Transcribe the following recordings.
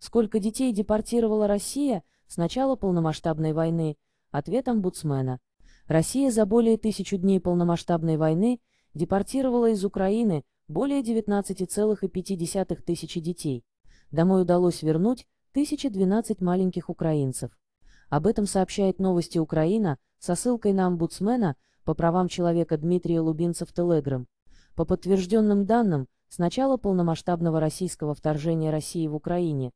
Сколько детей депортировала Россия с начала полномасштабной войны? Ответ Буцмена. Россия за более тысячу дней полномасштабной войны депортировала из Украины более 19,5 тысячи детей. Домой удалось вернуть 1012 маленьких украинцев. Об этом сообщает новости Украина со ссылкой на омбудсмена по правам человека Дмитрия Лубинцев в Телеграм. По подтвержденным данным, с начала полномасштабного российского вторжения России в Украине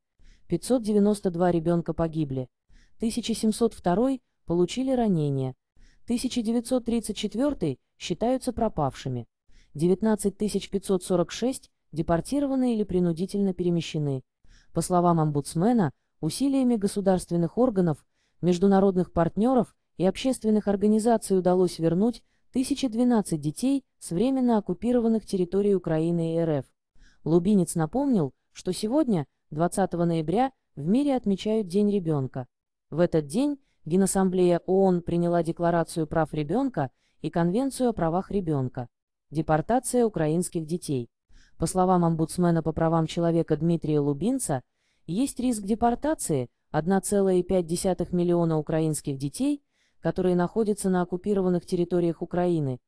592 ребенка погибли, 1702 получили ранения, 1934 считаются пропавшими, 19546 депортированы или принудительно перемещены. По словам омбудсмена, усилиями государственных органов, международных партнеров и общественных организаций удалось вернуть 1012 детей с временно оккупированных территорий Украины и РФ. Лубинец напомнил, что сегодня 20 ноября в мире отмечают День ребенка. В этот день Генассамблея ООН приняла Декларацию прав ребенка и Конвенцию о правах ребенка. Депортация украинских детей. По словам омбудсмена по правам человека Дмитрия Лубинца, есть риск депортации 1,5 миллиона украинских детей, которые находятся на оккупированных территориях Украины.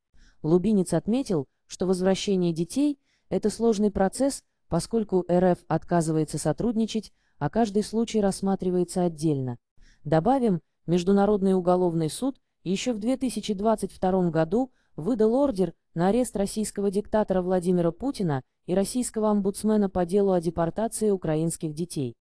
Лубинец отметил, что возвращение детей – это сложный процесс, Поскольку РФ отказывается сотрудничать, а каждый случай рассматривается отдельно. Добавим, Международный уголовный суд еще в 2022 году выдал ордер на арест российского диктатора Владимира Путина и российского омбудсмена по делу о депортации украинских детей.